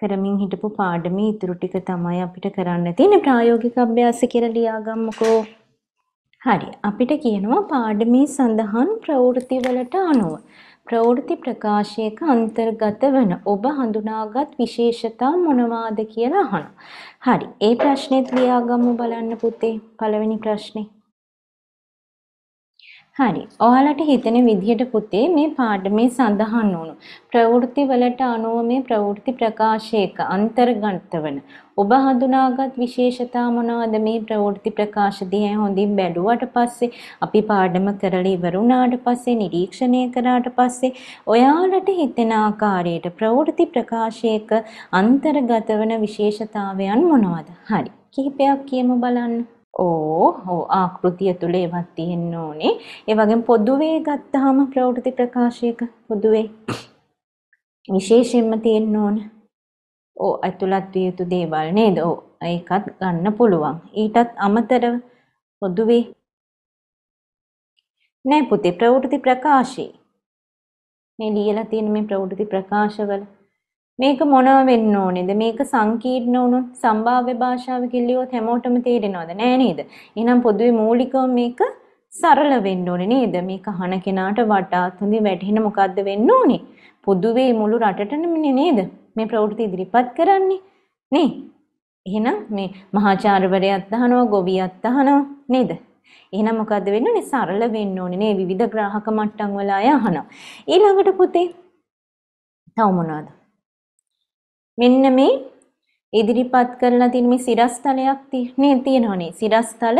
කරමින් හිටපු පාඩමේ ඉතුරු ටික තමයි අපිට කරන්න තියෙන්නේ ප්‍රායෝගික අභ්‍යාස කියලා ලියාගමුකෝ. හරි. අපිට කියනවා පාඩමේ සඳහන් ප්‍රවෘත්ති වලට අනුව ප්‍රවෘත්ති ප්‍රකාශයක අන්තර්ගත වන ඔබ හඳුනාගත් විශේෂතා මොනවාද කියලා අහනවා. හරි. ඒ ප්‍රශ්නේත් ලියාගමු බලන්න පුතේ. පළවෙනි ප්‍රශ්නේ. හරි. ඔයාලට හිතෙන විදිහට පුතේ මේ පාඩමේ සඳහන් වුණු ප්‍රවෘත්ති වලට අනුව මේ ප්‍රවෘත්ති ප්‍රකාශයක අන්තර්ගත වන ඔබ හඳුනාගත් විශේෂතා මොනවාද මේ ප්‍රවෘත්ති ප්‍රකාශ දිහා හොඳින් බැලුවට පස්සේ අපි පාඩම කරලා ඉවරුණාට පස්සේ නිරීක්ෂණය කරාට පස්සේ ඔයාලට හිතෙන ආකාරයට ප්‍රවෘත්ති ප්‍රකාශයක අන්තර්ගත වන විශේෂතාවයන් මොනවාද? හරි. කිහිපයක් කියමු බලන්න. ඕ ඕ ආකෘතිය තුළ ඒවත් තියෙන්න ඕනේ. ඒ වගේම පොදුවේ ගත්තාම ප්‍රවෘත්ති ප්‍රකාශයක පොදුවේ විශේෂයෙන්ම තියෙන්න ඕන. ඕ අතුලත් විය යුතු දේවල් නේද? ඕ ඒකත් ගන්න පුළුවන්. ඊටත් අමතරව පොදුවේ නෑ පුතේ ප්‍රවෘත්ති ප්‍රකාශේ. මේ ලියලා තියෙන මේ ප්‍රවෘත්ති ප්‍රකාශවල මේක මොනව වෙන්න ඕනේද මේක සංකීර්ණ වුණොත් සම්භාව්‍ය භාෂාව කිලියොත් හැමෝටම තේරෙනවද නෑ නේද එහෙනම් පොදුවේ මූලිකව මේක සරල වෙන්න ඕනේ නේද මේක අහන කෙනාට වටාත් හොඳින් වැටහෙන මොකද්ද වෙන්න ඕනේ පොදුවේ මුළු රටටමනේ නේද මේ ප්‍රවෘත්ති ඉදිරිපත් කරන්නේ නේ එහෙනම් මේ මහාචාර්යවරයාත් අහනවා ගොවියත් අහනවා නේද එහෙනම් මොකද්ද වෙන්න ඕනේ සරල වෙන්න ඕනේ නේ විවිධ ග්‍රාහක මට්ටම් වල අය අහනවා ඊළඟට පුතේ තව මොනවද මෙන්න මේ ඉදිරිපත් කරලා තියෙන මේ සිරස්තලයක් තියනේ තියෙනවනේ සිරස්තල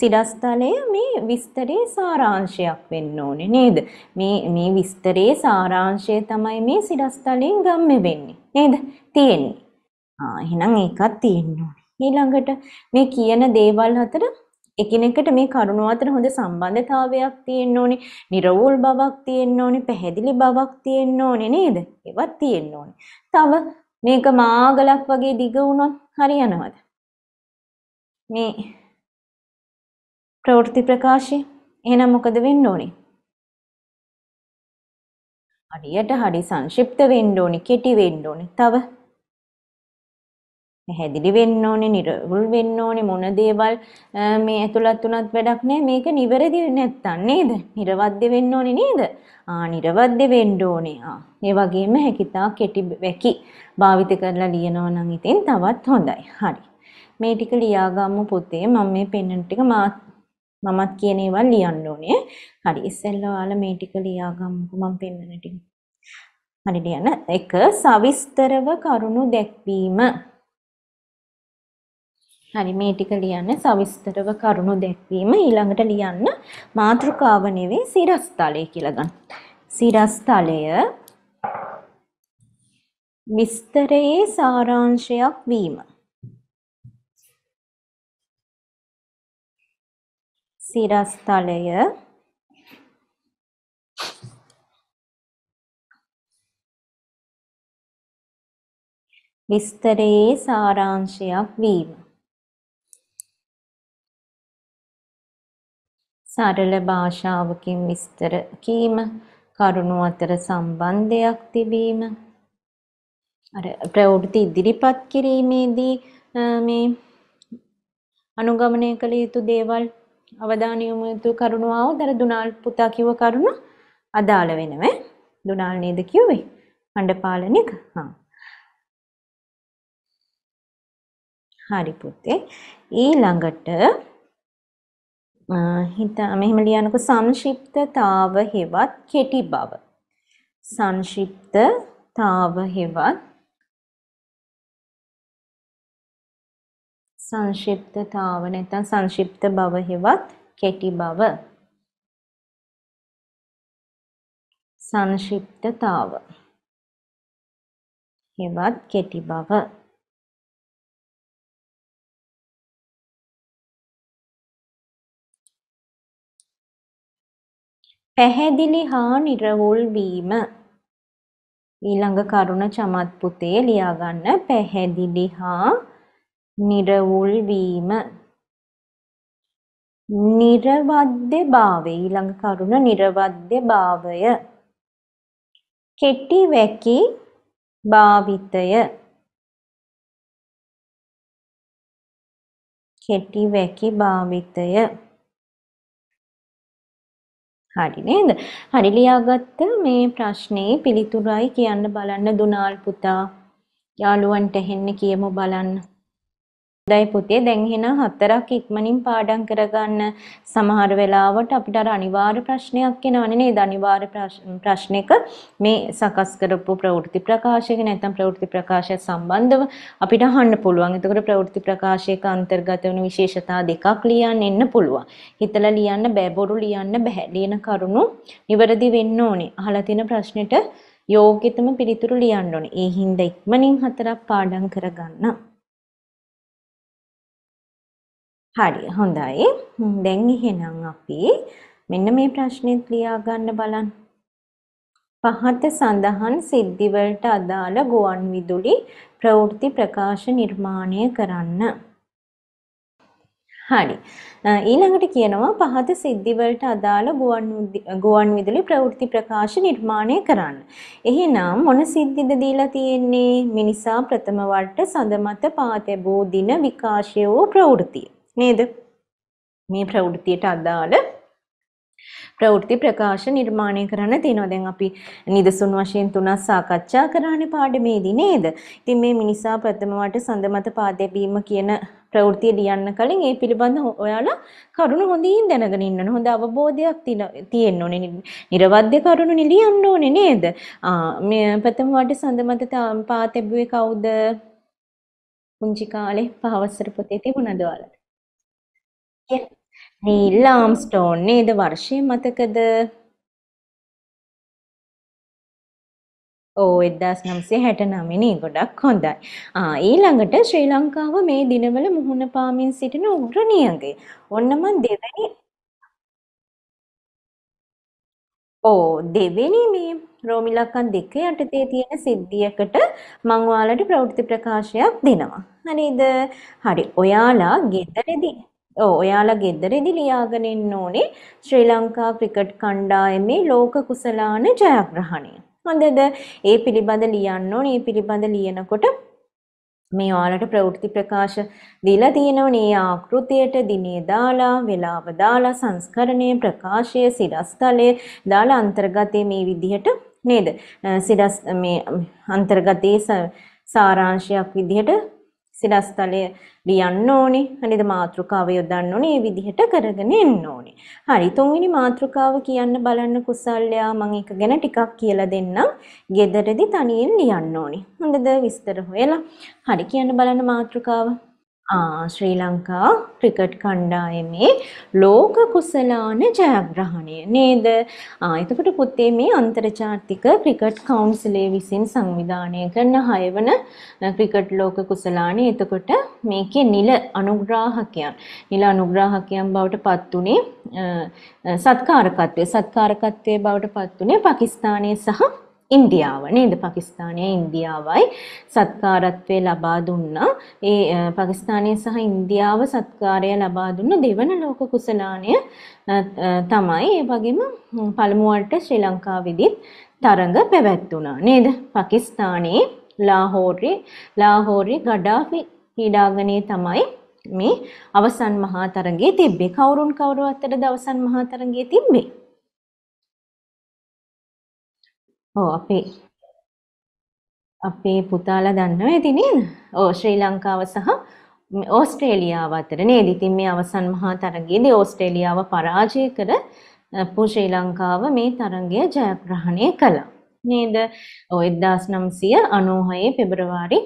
සිරස්තලය මේ විස්තරේ සාරාංශයක් වෙන්න ඕනේ නේද මේ මේ විස්තරේ සාරාංශය තමයි මේ සිරස්තලෙන් ගම්ම වෙන්නේ නේද තියෙන්නේ ආ එහෙනම් ඒකත් තියෙන්න ඕනේ ඊළඟට මේ කියන දේවල් අතර එකිනෙකට මේ කරුණු අතර හොඳ සම්බන්ධතාවයක් තියෙන්න ඕනේ, නිර්වෝල් බවක් තියෙන්න ඕනේ, පැහැදිලි බවක් තියෙන්න ඕනේ නේද? ඒවත් තියෙන්න ඕනේ. තව මේක මාගලක් වගේ දිග වුණොත් හරියනවද මේ ප්‍රවෘත්ති ප්‍රකාශය එහෙනම් මොකද වෙන්න ඕනේ හරියට හරි සංක්ෂිප්ත වෙන්න ඕනේ කෙටි වෙන්න ඕනේ තව හැදිලි වෙන්න ඕනේ, නිර්වුල් වෙන්න ඕනේ මොන දේවල් මේ ඇතුළත් උනත් වැඩක් නැහැ. මේක නිවැරදි නැත්තම් නේද? නිර්වද්‍ය වෙන්න ඕනේ නේද? ආ නිර්වද්‍ය වෙන්න ඕනේ. ආ ඒ වගේම හැකිතා කෙටි වැකි භාවිත කරලා ලියනවා නම් ඉතින් තවත් හොඳයි. හරි. මේ ටික ලියාගමු පුතේ. මම මේ පෙන්නන ටික මමත් කියන ඒවා ලියන්න ඕනේ. හරි. ඉස්සෙල්ලා ඔයාලා මේ ටික ලියාගමුකෝ මම පෙන්නන ටික. හරි ලියන. 1. සවිස්තරව කරුණු දැක්වීම. හරි මේ ටික ලියන්න සවිස්තරව කරුණු දැක්වීම ඊළඟට ලියන්න මාතෘකාව නෙවෙයි සිරස්තලය කියලා ගන්න. සිරස්තලය විස්තරයේ සාරාංශයක් වීම. සිරස්තලය විස්තරයේ සාරාංශයක් වීම. සරල භාෂාවකින් විස්තර කීම කරුණු අතර සම්බන්ධයක් තිබීම අර ප්‍රවෘත්ති ඉදිරිපත් කිරීමේදී මේ අනුගමනය කළ යුතු දේවල් අවධානය යොමු යුතු කරුණු ආවොත් අර දුනාල් පුතා කිව්ව කරුණ අදාළ වෙනවා දුනාල් නේද කිව්වේ හඬපාලනික හා හරි පුතේ ඊළඟට හිත මෙහෙම ලියනකො සංක්ෂිප්තතාව හෙවත් කෙටි බව. සංක්ෂිප්තතාව හෙවත් සංක්ෂිප්තතාව නැත්නම් සංක්ෂිප්ත බව හෙවත් කෙටි බව. සංක්ෂිප්තතාව හෙවත් කෙටි බව පැහැදිලි හා නිර්වුල් වීම ඊළඟ කරුණ චමත් පුතේ ලියාගන්න පැහැදිලි හා නිර්වුල් වීම නිර්වද්‍ය භාවය ඊළඟ කරුණ නිර්වද්‍ය භාවය කෙටි වැකි භාවිතය කෙටි වැකි භාවිතය හරි නේද? හරි ලියාගත්ත මේ ප්‍රශ්නේ පිළිතුරයි කියන්න බලන්න දුනාල් පුතා. යාළුවන්ට හෙන්න කියමු බලන්න. දැයි පුතේ දැන් එහෙනම් හතරක් ඉක්මනින් පාඩම් කරගන්න සමහර වෙලාවට අපිට අර අනිවාර්ය ප්‍රශ්නයක් එනවනේ නේද අනිවාර්ය ප්‍රශ්නෙක මේ සකස් කරපු ප්‍රවෘත්ති ප්‍රකාශයක නැත්නම් ප්‍රවෘත්ති ප්‍රකාශය සම්බන්ධව අපිට අහන්න පුළුවන්. එතකොට ප්‍රවෘත්ති ප්‍රකාශයක අන්තර්ගත වෙන විශේෂතා දෙකක් ලියන්න එන්න පුළුවන්. හිතලා ලියන්න බෑ බොරු ලියන්න බෑ. ලියන කරුණු නිවැරදි වෙන්න ඕනේ. අහලා තියෙන ප්‍රශ්නෙට යෝග්‍යතම පිළිතුරු ලියන්න ඕනේ. ඒ හින්දා ඉක්මනින් හතරක් පාඩම් කරගන්න. හරි හොඳයි. දැන් එහෙනම් අපි මෙන්න මේ ප්‍රශ්නේත් ලියා ගන්න බලන්න. පහත සඳහන් සිද්ධිවලට අදාළ ගුවන් විදුලි ප්‍රවෘත්ති ප්‍රකාශ නිර්මාණය කරන්න. හරි. ඊළඟට කියනවා පහත සිද්ධිවලට අදාළ ගුවන් ගුවන් විදුලි ප්‍රවෘත්ති ප්‍රකාශ නිර්මාණය කරන්න. එහෙනම් මොන සිද්ධිද දීලා තියෙන්නේ? මිනිසා ප්‍රථම වරට සඳමත පාතබෝ දින විකාශය වූ ප්‍රවෘත්තිය. නේද? මේ ප්‍රවෘත්තියට අදාළ ප්‍රවෘත්ති ප්‍රකාශ නිර්මාණය කරන්න තියෙනවා. දැන් අපි නිදසුන් වශයෙන් තුනක් සාකච්ඡා කරානේ පාඩමේදී නේද? ඉතින් මේ මිනිසා ප්‍රථම වට සඳමත පාදැබීම කියන ප්‍රවෘත්තිය ලියන්න කලින් ඒ පිළිබඳ ඔයාලා කරුණු හොඳින් දැනගෙන ඉන්න ඕන. හොඳ අවබෝධයක් තියෙන්න ඕනේ. නිර්වද්‍ය කරුණු නිලියන්න ඕනේ නේද? මේ ප්‍රථම වට සඳමත පාදැබුවේ කවුද? පුංචි කාලේ පහවසර පොතේ තිබුණද ඔයාලට? නීල් ආම්ස්ටෝන් නේද වර්ෂය මතකද? ඕ 1969 නේ ගොඩක් හොඳයි. ආ ඊළඟට ශ්‍රී ලංකාව මේ දිනවල මුහුණ පාමින් සිටින උග්‍ර නියඟය. ඔන්න මන් දෙවෙනි ඕ දෙවෙනි මේ රෝමිලක්කන් දෙක යටතේ තියෙන සිද්ධියකට මං ඔයාලට ප්‍රවෘත්ති ප්‍රකාශයක් දෙනවා. හරිද? හරි. ඔයාලා ගෙදරදී ඔව් ඔයාලා ගෙදරදී ලියාගෙන ඉන්න ඕනේ ශ්‍රී ලංකා ක්‍රිකට් කණ්ඩායමේ ලෝක කුසලාන ජයග්‍රහණය. හොඳද? ඒ පිළිබඳ ලියන්න ඕනේ. ඒ පිළිබඳ ලියනකොට මේ ඔයාලට ප්‍රවෘත්ති ප්‍රකාශ දීලා තියෙනවනේ ඒ ආකෘතියට දිනේ දාලා වෙලාව දාලා සංස්කරණය ප්‍රකාශය සිරස්තලය දාලා අන්තර්ගතයේ මේ විදිහට නේද? සිරස් මේ අන්තර්ගතයේ සාරාංශයක් විදිහට සිරස්තලය ලියන්න ඕනේ. හරිද? මාතෘකාව යොදන්න ඕනේ. මේ විදිහට කරගෙන එන්න ඕනේ. හරි. තුන්වෙනි මාතෘකාව කියන්න බලන්න කුසල්යා මම ඒක ගැන ටිකක් කියලා දෙන්නම්. gederedi තනියෙන් ලියන්න ඕනේ. හොඳද? විස්තර හොයලා. හරි කියන්න බලන්න මාතෘකාව. ශ්‍රී ලංකා ක්‍රිකට් කණ්ඩායමේ ලෝක කුසලාන ජයග්‍රහණය නේද? එතකොට පුතේ මේ අන්තර්ජාතික ක්‍රිකට් කවුන්සිලේ විසින් සංවිධානය කරන 6 වන ක්‍රිකට් ලෝක කුසලාන එතකොට මේකේ නිල අනුග්‍රාහකයන් නිල අනුග්‍රාහකයන් බවට පත් උනේ සත්කාරකත්වයේ සත්කාරකත්වයේ බවට පත් උනේ පාකිස්තානයේ සහ ඉන්දියාව නේද පකිස්තානය ඉන්දියාවයි සත්කාරත්වය ලබා දුන්න ඒ පකිස්ානය සහ ඉන්දියාව සත්කාරය ලබා දුන්න දෙවන ලෝක කුසලානය තමයි ඒ වගේම පළමුුවට ශ්‍රී ලංකා විදිත් තරඟ පැවැත්වුණා නේද පකිස්ානයේ ලාහෝරි ලාහෝරි ගඩාෆි පීඩාගනය තමයි මේ අවසන් මහා තරගේ තිබ්බේ කවුරුන් කවුරු අත්තට දවසන් මහා තරගේ තිබ්බේ ඔව් අපේ අපේ පුතාලා දන්නවා ඇති නේද? ඔව් ශ්‍රී ලංකාව සහ ඕස්ට්‍රේලියාව අතර නේද? ඉතින් මේ අවසන් මහා තරගයේදී ඕස්ට්‍රේලියාව පරාජය කර ශ්‍රී ලංකාව මේ තරගය ජයග්‍රහණය කළා. නේද? ඔව් 1996 පෙබරවාරි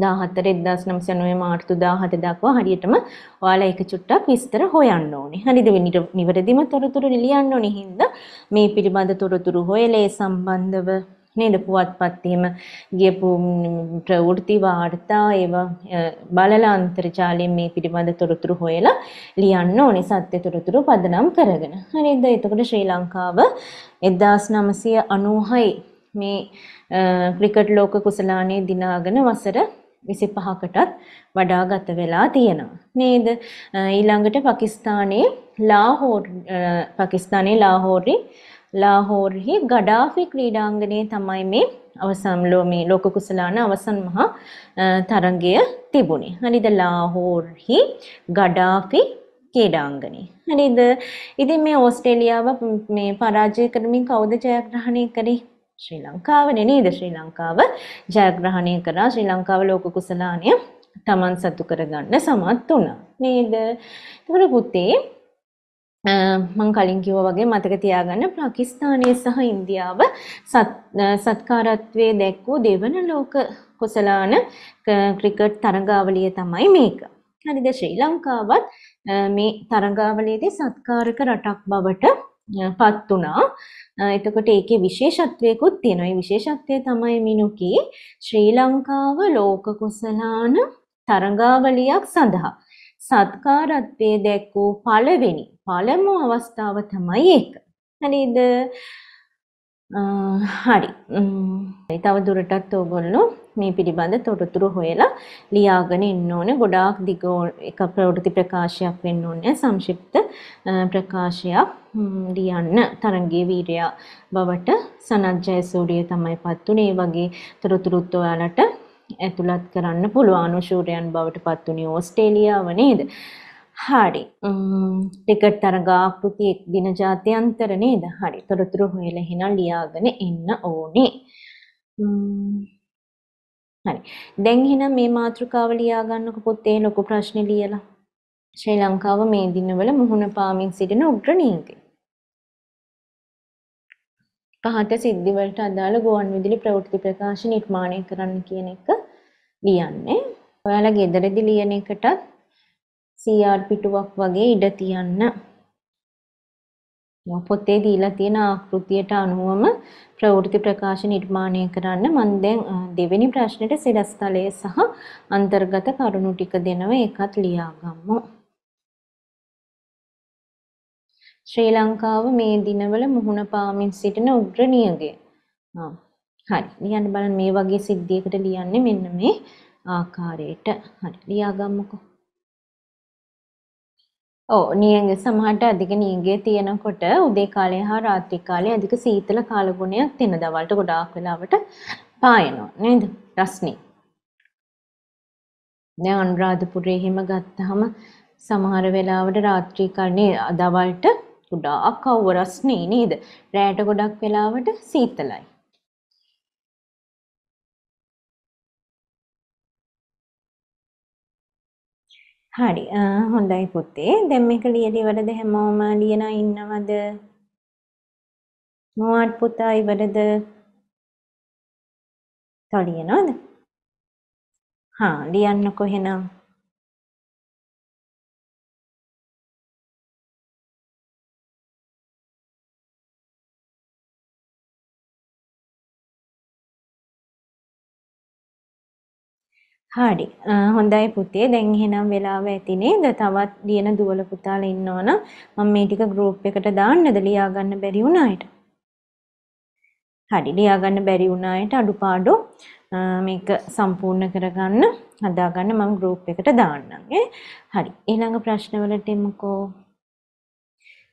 14 1909 මාර්තු 17 දක්වා හරියටම ඔයාලා ඒක චුට්ටක් විස්තර හොයන්න ඕනේ. හරිද? නිවැරදිම තොරතුරු ලියන්න ඕනේ. හින්දා මේ පිළිබඳ තොරතුරු හොයලා ඒ සම්බන්ධව නේද පුවත්පත් එහෙම ගියපු ප්‍රවෘත්ති වාර්තා ඒවා බලලා අන්තර්ජාලයෙන් මේ පිළිබඳ තොරතුරු හොයලා ලියන්න ඕනේ සත්‍ය තොරතුරු පදනම් කරගෙන. හරිද? එතකොට ශ්‍රී ලංකාව 1996 මේ ක්‍රිකට් ලෝක කුසලානේ දිනාගෙන වසර 25කටත් වඩා ගත වෙලා තියෙනවා. නේද? ඊළඟට පාකිස්තානයේ ලාහෝර් පාකිස්තානයේ ලාහෝරි ලාහෝරෙහි ගඩාෆි ක්‍රීඩාංගණයේ තමයි මේ අවසන් මේ ලෝක කුසලාන අවසන් මහා තරගය තිබුණේ. හරිද? ලාහෝරෙහි ගඩාෆි ක්‍රීඩාංගණේ. හරිද? ඉතින් මේ ඕස්ට්‍රේලියාව මේ පරාජය කරමින් කවුද ජයග්‍රහණය කරේ? ශ්‍රී ලංකාවනේ නේද ශ්‍රී ලංකාව ජයග්‍රහණය කරා ශ්‍රී ලංකාව ලෝක කුසලාණය තමන් සතු කරගන්න සමත් වුණා නේද එතකොට පුතේ මං කලින් කිව්වා වගේ මතක තියාගන්න පාකිස්තානය සහ ඉන්දියාව සත්කාරත්වයේ දැක්වූ දෙවන ලෝක කුසලාන ක්‍රිකට් තරගාවලිය තමයි මේක. හරිද ශ්‍රී ලංකාවත් මේ තරගාවලියේදී සත්කාරක රටක් බවට පත් වුණා. එතකොට ඒකේ විශේෂත්වයකුත් තියෙනවා. ඒ විශේෂත්වය තමයි මිනුකේ ශ්‍රී ලංකාව ලෝක කුසලාන තරඟාවලියක් සඳහා සත්කාරත්වයේ දැක්වූ පළවෙනි පළමු අවස්ථාව තමයි ඒක. හරිද? හරි. තව දුරටත් ඕගොල්ලෝ මේ පිළිබඳ තොරතුරු හොයලා ලියාගෙන ඉන්න ඕනේ. ගොඩාක් දිග එක ප්‍රවෘත්ති ප්‍රකාශයක් වෙන්න ඕනේ. සංක්ෂිප්ත ප්‍රකාශයක් ලියන්න තරංගයේ වීරයා බවට සනත් ජයසූරිය තමයිපත් උනේ. වගේ තොරතුරුත් ඔයාලට ඇතුළත් කරන්න පුළුවන් ශූරයන් බවට පත් උනේ ඕස්ට්‍රේලියාව නේද? හරි. ටිකට් තරග ආකෘති එක් දින ජාත්‍යන්තර නේද? හරි. තොරතුරු හොයලා එහෙනම් ලියාගෙන එන්න ඕනේ. ම්ම් හරි. දැන් එහෙනම් මේ මාතෘකාව ලියා ගන්නකො පොතේ ලොකු ප්‍රශ්නේ ලියලා. ශ්‍රී ලංකාව මේ දිනවල මුහුණ පාමින් සිටින උග්‍ර නීති. පහත සිද්ධිවලට අදාළ ගුවන් විදුලි ප්‍රවෘත්ති ප්‍රකාශ නිර්මාණය කරන්න කියන එක ලියන්නේ. ඔයාලා ගෙදරදි ලියන එකටත් CR පිටුවක් වගේ ඉඩ තියන්න. පොතේ දීලා තියෙන ආකෘතියට අනුවම ප්‍රවෘත්ති ප්‍රකාශ නිර්මාණය කරන්න මම දැන් දෙවෙනි ප්‍රශ්නෙට සිරස්තලය සහ අන්තර්ගත කරුණු ටික දෙනවා ඒකත් ලියාගමු. ශ්‍රී ලංකාව මේ දිනවල මුහුණ පාමින් සිටින උග්‍ර නියගේ. හරි. ලියන්න බලන්න මේ වගේ සිද්ධියකට ලියන්නේ මෙන්න මේ ආකාරයට. හරි. ලියාගමුකෝ. ඔව් නියඟ සමහරට අධික නියඟය තියෙනකොට උදේ කාලය හා රාත්‍රී කාලය අධික සීතල කාල ගුණයක් තියෙන දවල්ට ගොඩාක් වෙලාවට පායනවා නේද රස්නේ දැන් අනුරාධපුරේ හිම ගත්තහම සමහර වෙලාවට රාත්‍රී කාලේ දවල්ට ගොඩාක් අවුව රස්නේ නේද රැයට ගොඩක් වෙලාවට සීතලයි හරි හොඳයි පුතේ. දැන් මේක ලියලා ඉවරද හැමෝම ලියනා ඉන්නවද? මොවත් පුතා ඉවරද? තව ලියනවද? හා ලියන්නකෝ එහෙනම්. හරි. හොඳයි පුතේ. දැන් එහෙනම් වෙලාව ඇති නේද? තවත් ලියන දුවල පුතාලා ඉන්නවනම් මම මේ ටික group එකට දාන්නද ලියා ගන්න බැරි වුණායට? හරි. ලියා ගන්න බැරි වුණායට අඩුපාඩු මේක සම්පූර්ණ කරගන්න හදාගන්න මම group එකට දාන්නම්. හරි. ඊළඟ ප්‍රශ්න වලට එමුකෝ.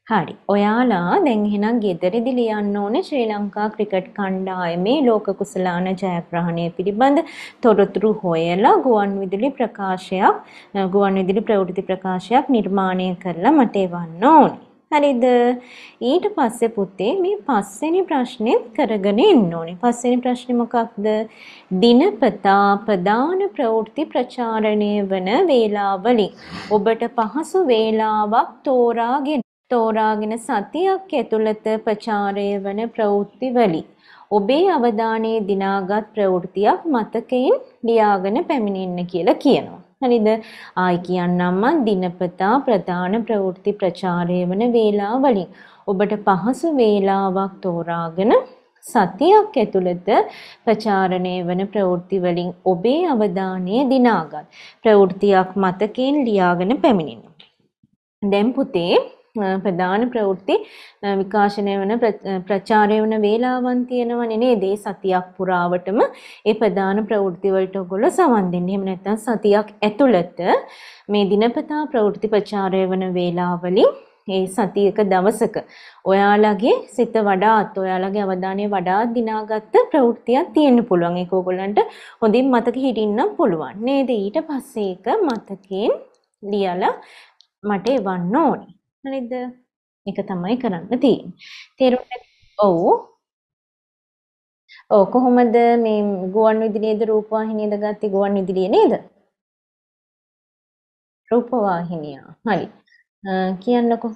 හරි. ඔයාලා දැන් එහෙනම් ගෙදරදි ලියන්න ඕනේ ශ්‍රී ලංකා ක්‍රිකට් කණ්ඩායමේ ලෝක කුසලාන ජයග්‍රහණය පිළිබඳ තොරතුරු හොයලා ගුවන් විදුලි ප්‍රකාශයක් ගුවන් විදුලි ප්‍රවෘත්ති ප්‍රකාශයක් නිර්මාණය කරලා මට එවන්න ඕනේ. හරිද? ඊට පස්සේ පුතේ මේ පස්වෙනි ප්‍රශ්නේත් කරගෙන ඉන්න ඕනේ. පස්වෙනි ප්‍රශ්නේ මොකක්ද? දිනපතා ප්‍රධාන ප්‍රවෘත්ති ප්‍රචාරණය වන වේලාවලින් ඔබට පහසු වේලාවක් තෝරාගෙන තෝරාගෙන සතියක් ඇතුළත ප්‍රචාරය වන ප්‍රවෘත්තිවලි ඔබේ අවධානයේ දිනාගත් ප්‍රවෘත්තියක් මතකයෙන් ලියාගෙන පැමිණෙන්න කියලා කියනවා. හරිද? ආයි කියන්නම් දිනපතා ප්‍රධාන ප්‍රවෘත්ති ප්‍රචාරය වන වේලාවලින් ඔබට පහසු වේලාවක් තෝරාගෙන සතියක් ඇතුළත ප්‍රචාරණය වන ප්‍රවෘත්ති වලින් ඔබේ අවධානය දිනාගත් ප්‍රවෘත්තියක් මතකයෙන් ලියාගෙන පැමිණෙන්න. දැන් පුතේ ප්‍රධාන ප්‍රවෘත්ති විකාශනය වන ප්‍රචාරය වන වේලාවන් තියෙනවනේ නේද? ඒ සතියක් පුරාවටම ඒ ප්‍රධාන ප්‍රවෘත්ති වලට ඔයගොල්ලෝ සවන් දෙන්න. එහෙම නැත්නම් සතියක් ඇතුළත මේ දිනපතා ප්‍රවෘත්ති ප්‍රචාරය වන වේලාවලින් ඒ සතියක දවසක ඔයාලගේ සිත වඩාත් ඔයාලගේ අවධානය වඩාත් දිනාගත්ත ප්‍රවෘත්තියක් තියෙන්න පුළුවන්. ඒක ඕගොල්ලන්ට හොඳින් මතක හිටින්නම් පුළුවන්. නේද? ඊට පස්සේ ඒක මතකයෙන් ලියලා මට එවන්න ඕනේ. හරිද? ඒක තමයි කරන්න තියෙන්නේ. තේරුණාද? ඔව්. ඔව් කොහොමද මේ ගුවන් විදුලියේද රූපවාහිනියද ගත්තේ ගුවන් විදුලිය නේද? රූපවාහිනිය. හරි. කියන්නකෝ.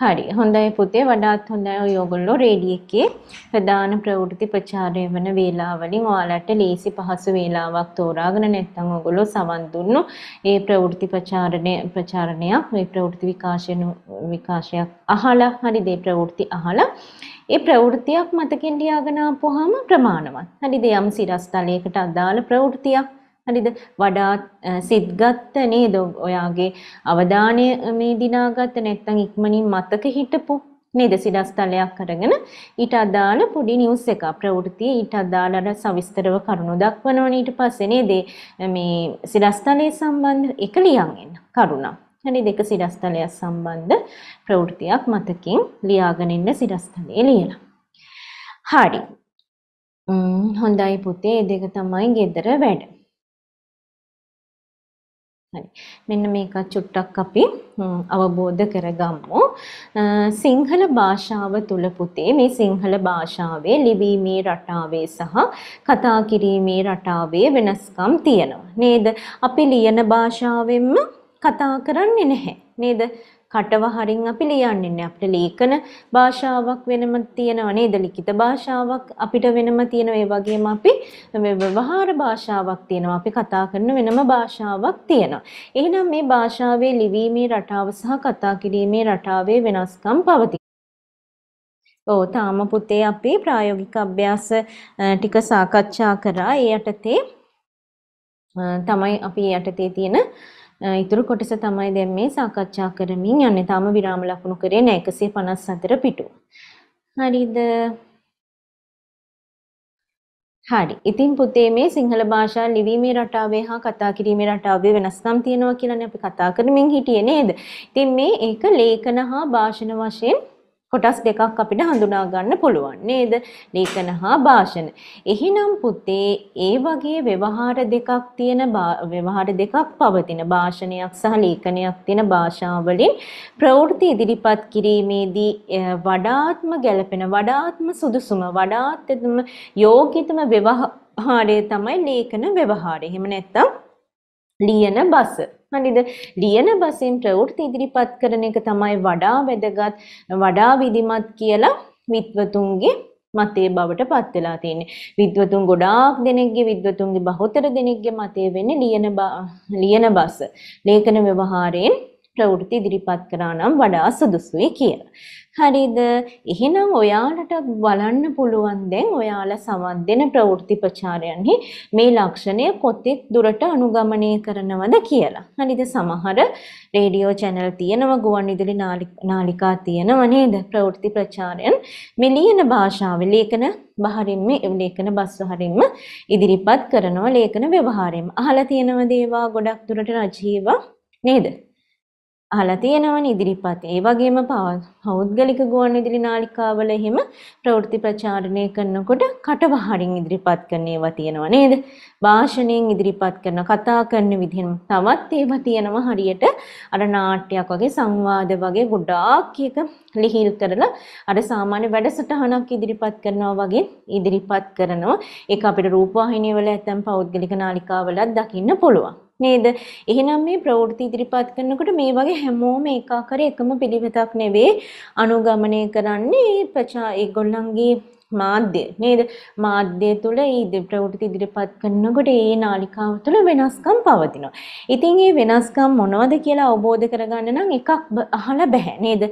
හරි හොඳයි පුතේ වඩාත් හොඳයි ඔය ඔයගොල්ලෝ රේඩිය එකේ ප්‍රධාන ප්‍රවෘත්ති ප්‍රචාරය වෙන වේලාවලින් ඔයාලට ලේසි පහසු වේලාවක් තෝරාගෙන නැත්නම් ඔයගොල්ලෝ සවන් දුන්නු ඒ ප්‍රවෘත්ති ප්‍රචාරණය ප්‍රචාරණයක් මේ ප්‍රවෘත්ති විකාශන විකාශයක් අහලා හරි දේ ප්‍රවෘත්ති අහලා ඒ ප්‍රවෘත්තියක් මතකින් ලියාගෙන ආපුවාම ප්‍රමාණවත් හරි දේ යම් සිරස්තලයකට අදාළ ප්‍රවෘත්තියක් හරිද වඩාත් සිත්ගත්ත නේද ඔයාගේ අවධානය මේ දිනාගත්ත නැත්නම් ඉක්මනින් මතක හිටපු නේද සිරස්තලයක් අරගෙන ඊට අදාළ පොඩි නිවුස් එකක් ප්‍රවෘත්ති ඊට අදාළ අර සවිස්තරව කරුණු දක්වනවනේ ඊට පස්සේ නේද මේ සිරස්තලයේ සම්බන්ධ එක ලියන් එන්න කරුණා හරි දෙක සිරස්තලයක් සම්බන්ධ ප්‍රවෘත්තියක් මතකින් ලියාගෙන ඉන්න සිරස්තලයේ ලියලා හරි හොඳයි පුතේ දෙක තමයි gedara වැඩ හරි. මෙන්න මේක චුට්ටක් අපි අවබෝධ කරගමු. සිංහල භාෂාව තුල පුතේ මේ සිංහල භාෂාවේ ලිවීමේ රටාවේ සහ කතා කිරීමේ රටාවේ වෙනස්කම් තියෙනවා. නේද? අපි ලියන භාෂාවෙන්ම කතා කරන්නේ නැහැ. නේද? කටව හරින් අපි ලියන්නේ නැහැ. අපිට ලේඛන භාෂාවක් වෙනම තියෙනවා නේද? ලිඛිත භාෂාවක් අපිට වෙනම තියෙනවා. ඒ වගේම අපි ව්‍යවහාර භාෂාවක් තියෙනවා. අපි කතා කරන වෙනම භාෂාවක් තියෙනවා. එහෙනම් මේ භාෂාවේ ලිවීමේ රටාව සහ කතා කිරීමේ රටාවේ වෙනස්කම් පවතී. ඔව් තාම පුතේ අපි ප්‍රායෝගික අභ්‍යාස ටික සාකච්ඡා කරා. ඒ යටතේ තමයි අපි යටතේ තියෙන ඉතුරු කොටස තමයි දැන් මේ සාකච්ඡා කරමින් යන්නේ. තාම විරාම ලකුණු කරේ නැහැ 154 පිටු. හරිද? හරි. ඉතින් පුතේ මේ සිංහල භාෂා ලිවීමේ රටාවේ හා කතා කිරීමේ රටාවේ වෙනස්කම් තියෙනවා කියලානේ අපි කතා කරමින් හිටියේ නේද? ඉතින් මේ ඒක ලේඛන හා භාෂණ වශයෙන් කොටස් දෙකක් අපිට හඳුනා ගන්න පුළුවන් නේද? ලේඛන හා භාෂණ. එහිනම් පුතේ ඒ වගේ ව්‍යවහාර දෙකක් තියෙන ව්‍යවහාර දෙකක් පවතින භාෂණයක් සහ ලේඛනයක් තියෙන භාෂාවලින් ප්‍රවෘත්ති ඉදිරිපත් කිරීමේදී වඩාත්ම ගැළපෙන වඩාත්ම සුදුසුම වඩාත්ම යෝග්‍යතම ව්‍යවහාරය තමයි ලේඛන ව්‍යවහාරය. එහෙම නැත්නම් ලියන බස හරිද? ලියන බසින් ප්‍රවෘත්ති ඉදිරිපත් කරන එක තමයි වඩා වැදගත්, වඩා විධිමත් කියලා විද්වතුන්ගේ මතය බවට පත් වෙලා තියෙන්නේ. විද්වතුන් ගොඩාක් දෙනෙක්ගේ විද්වතුන්ගේ බහුතර දෙනෙක්ගේ මතය වෙන්නේ ලියන ලියන බස. ලේඛන ව්‍යවහාරයෙන් ප්‍රවෘත්ති ඉදිරිපත් කරා නම් වඩා සුදුසුයි කියලා. හරිද? එහෙනම් ඔයාලට බලන්න පුළුවන් දැන් ඔයාලා සමන් දෙන ප්‍රවෘත්ති ප්‍රචාරයන්හි මේ ලක්ෂණය කොතෙක් දුරට අනුගමනය කරනවද කියලා. හරිද? සමහර රේඩියෝ channel තියෙනවා, ගුවන් විදුලි නාලිකා තියෙනවා නේද? ප්‍රවෘත්ති ප්‍රචාරයන් මිලියන භාෂාවේ ලේඛන බහරින්ම ලේඛන බස්ස හරින්ම ඉදිරිපත් කරනවා ලේඛන ව්‍යවහාරයෙන්. අහලා තියෙනව දේවා ගොඩක් දුරට රජීව නේද? අහලා තියෙනවනේ ඉදිරිපත්. ඒ වගේම පෞද්ගලික ගුවන් විදුලි නාලිකාවල එහෙම ප්‍රවෘත්ති ප්‍රචාරණය කරනකොට කටවහරින් ඉදිරිපත් කරන ඒවා තියෙනවා නේද? භාෂණයෙන් ඉදිරිපත් කරන කතා කරන විදිහෙම තවත් ඒවා තියෙනවා හරියට අර නාට්‍යයක් වගේ සංවාද වගේ ගොඩාක් එක ලිහිල් කරලා අර සාමාන්‍ය වැඩසටහනක් ඉදිරිපත් කරනවා වගේ ඉදිරිපත් කරනවා. ඒක අපිට රූපවාහිනිය වල ඇතම් පෞද්ගලික නාලිකාවලත් දකින්න පුළුවන්. නේද? එහෙනම් මේ ප්‍රවෘත්ති ඉදිරිපත් කරනකොට මේ වගේ හැමෝම ඒකාකාර එකම පිළිවෙතක් නෙවෙයි අනුගමනය කරන්නේ ප්‍රචා ඒගොල්ලන්ගේ මාධ්‍ය නේද? මාධ්‍ය තුල ඒ ප්‍රවෘත්ති ඉදිරිපත් කරනකොට ඒ නාලිකාව තුල වෙනස්කම් පවතිනවා. ඉතින් මේ වෙනස්කම් මොනවද කියලා අවබෝධ කරගන්න නම් එකක් අහලා බෑ නේද?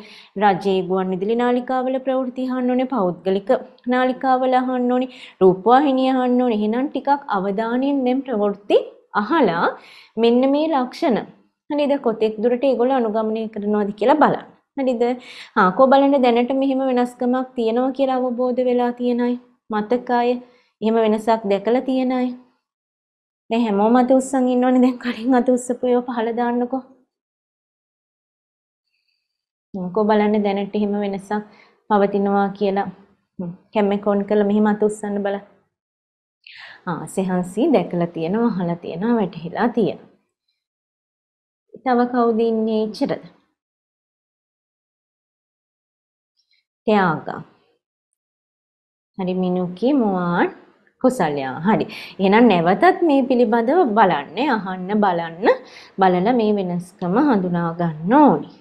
රජයේ ගුවන්විදුලි නාලිකාවල ප්‍රවෘත්ති අහන්න ඕනේ, පෞද්ගලික නාලිකාවල අහන්න ඕනේ, රූපවාහිනිය අහන්න ඕනේ. එහෙනම් ටිකක් අවධානයෙන් දැන් ප්‍රවෘත්ති අහලා මෙන්න මේ ලක්ෂණ හරිද කොතෙක් දුරට ඒගොල්ලෝ අනුගමනය කරනවද කියලා බලන්න. හරිද? ආ කෝ බලන්න දැනට මෙහෙම වෙනස්කමක් තියෙනවා කියලා අවබෝධ වෙලා තියෙන අය මතක අය එහෙම වෙනසක් දැකලා තියෙන අය දැන් හැමෝම අත උස්සන් ඉන්නවනේ දැන් කලින් අත උස්සපු ඒවා පහල දාන්නකෝ. කෝ බලන්න දැනට එහෙම වෙනසක් පවතිනවා කියලා කැමෙකොන් කළ මෙහෙම අත උස්සන්න බලන්න. සෙහන්සි දැකලා තියෙනවා, අහලා තියෙනවා, වැටහිලා තියෙනවා. තව කවුද ඉන්නේ එච්චරද? ත්‍යාගා. හරි මිනුකි මොවාන් කුසලයා. හරි. එහෙනම් නැවතත් මේ පිළිබඳව බලන්න, අහන්න, බලන්න, බලලා මේ වෙනස්කම හඳුනා ගන්න ඕනේ.